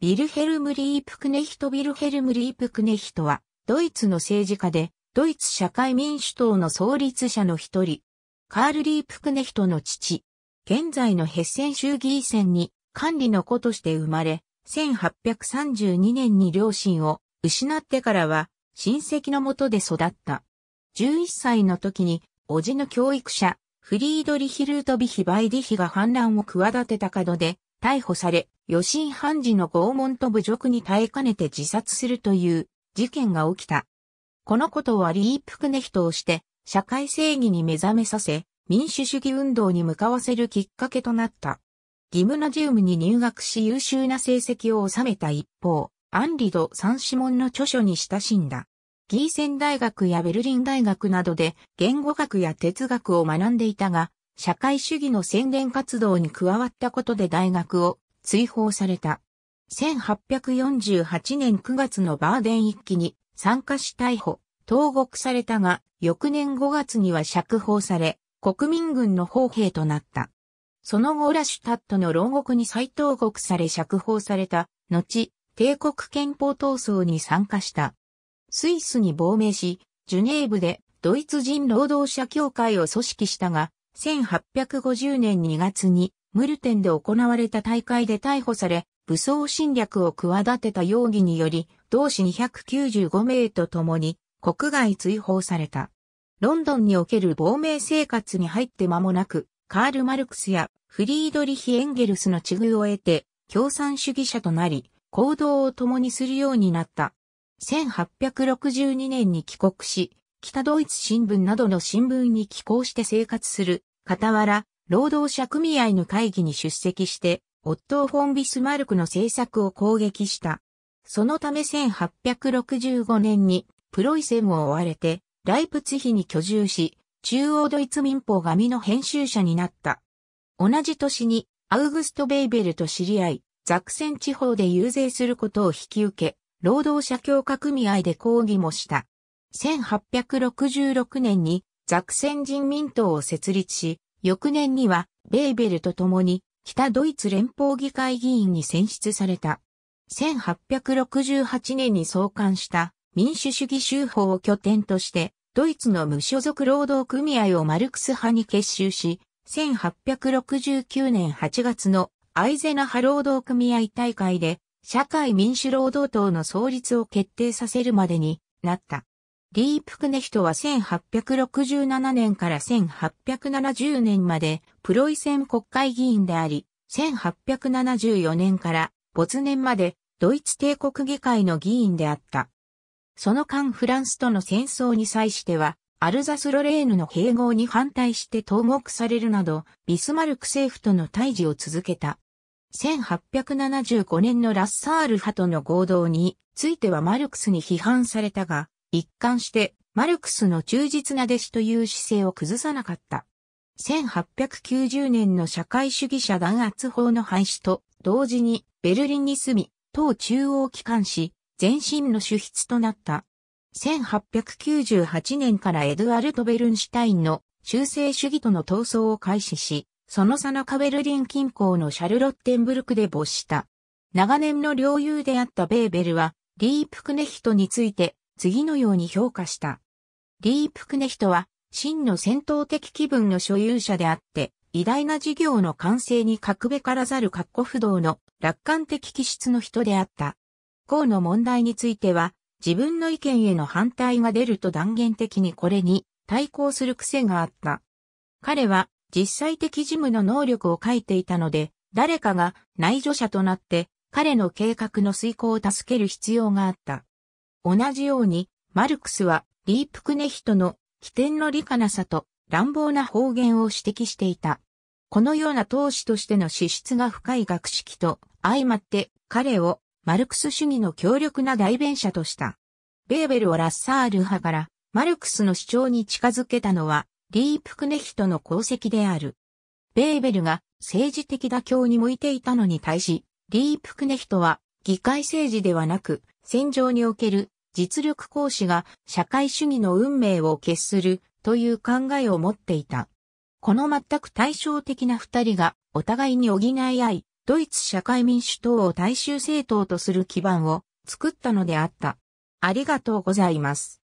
ヴィルヘルム・リープクネヒト・ヴィルヘルム・リープクネヒトは、ドイツの政治家で、ドイツ社会民主党の創立者の一人、カール・リープクネヒトの父、現在のヘッセン州議選に管理の子として生まれ、1832年に両親を失ってからは親戚のもとで育った。11歳の時に、叔父の教育者、フリードリヒ・ルートビヒ・バイディヒが反乱を企てた角で逮捕され、余震判事の拷問と侮辱に耐えかねて自殺するという事件が起きた。このことをアリー・プクネヒトをして、社会正義に目覚めさせ、民主主義運動に向かわせるきっかけとなった。ギムナジウムに入学し優秀な成績を収めた一方、アンリド・サンシモンの著書に親しんだ。ギーセン大学やベルリン大学などで言語学や哲学を学んでいたが、社会主義の宣伝活動に加わったことで大学を追放された。1848年9月のバーデン一揆に参加し逮捕、投獄されたが、翌年5月には釈放され、国民軍の砲兵となった。その後ラシュタットの牢獄に再投獄され釈放された、後、帝国憲法闘争に参加した。スイスに亡命し、ジュネーブでドイツ人労働者協会を組織したが、1850年2月にムルテンで行われた大会で逮捕され、武装侵略を企てた容疑により、同志295名と共に国外追放された。ロンドンにおける亡命生活に入って間もなく、カール・マルクスやフリードリヒ・エンゲルスの地遇を得て、共産主義者となり、行動を共にするようになった。1862年に帰国し、北ドイツ新聞などの新聞に寄稿して生活する傍ら、労働者組合の会議に出席して、オットー・フォン・ビスマルクの政策を攻撃した。そのため1865年にプロイセンを追われて、ライプツヒに居住し、中央ドイツ民法紙の編集者になった。同じ年に、アウグスト・ベイベルと知り合い、ザクセン地方で遊説することを引き受け、労働者協会組合で抗議もした。1866年にザクセン人民党を設立し、翌年にはベーベルと共に北ドイツ連邦議会議員に選出された。1868年に創刊した民主主義州法を拠点として、ドイツの無所属労働組合をマルクス派に結集し、1869年8月のアイゼナハ労働組合大会で社会民主労働党の創立を決定させるまでになった。リープクネヒトは1867年から1870年までプロイセン国会議員であり、1874年から没年までドイツ帝国議会の議員であった。その間フランスとの戦争に際しては、アルザスロレーヌの併合に反対して投獄されるなど、ビスマルク政府との対峙を続けた。1875年のラッサール派との合同についてはマルクスに批判されたが、一貫して、マルクスの忠実な弟子という姿勢を崩さなかった。1890年の社会主義者弾圧法の廃止と同時にベルリンに住み、党中央機関し、前身の主筆となった。1898年からエドワルト・ベルンシュタインの修正主義との闘争を開始し、そのさなかベルリン近郊のシャルロッテンブルクで没した。長年の領有であったベーベルは、リープクネヒトについて次のように評価した。リープクネヒトは、真の戦闘的気分の所有者であって、偉大な事業の完成に格べからざる格好不動の楽観的気質の人であった。項の問題については、自分の意見への反対が出ると断言的にこれに対抗する癖があった。彼は実際的事務の能力を書いていたので、誰かが内助者となって彼の計画の遂行を助ける必要があった。同じように、マルクスは、リープクネヒトの、起点の理科なさと、乱暴な方言を指摘していた。このような投資としての資質が深い学識と、相まって彼をマルクス主義の強力な代弁者とした。ベーベルをラッサール派からマルクスの主張に近づけたのはリープクネヒトの功績である。ベーベルが政治的妥協に向いていたのに対し、リープクネヒトは議会政治ではなく戦場における実力行使が社会主義の運命を決するという考えを持っていた。この全く対照的な二人がお互いに補い合い、ドイツ社会民主党を大衆政党とする基盤を作ったのであった。ありがとうございます。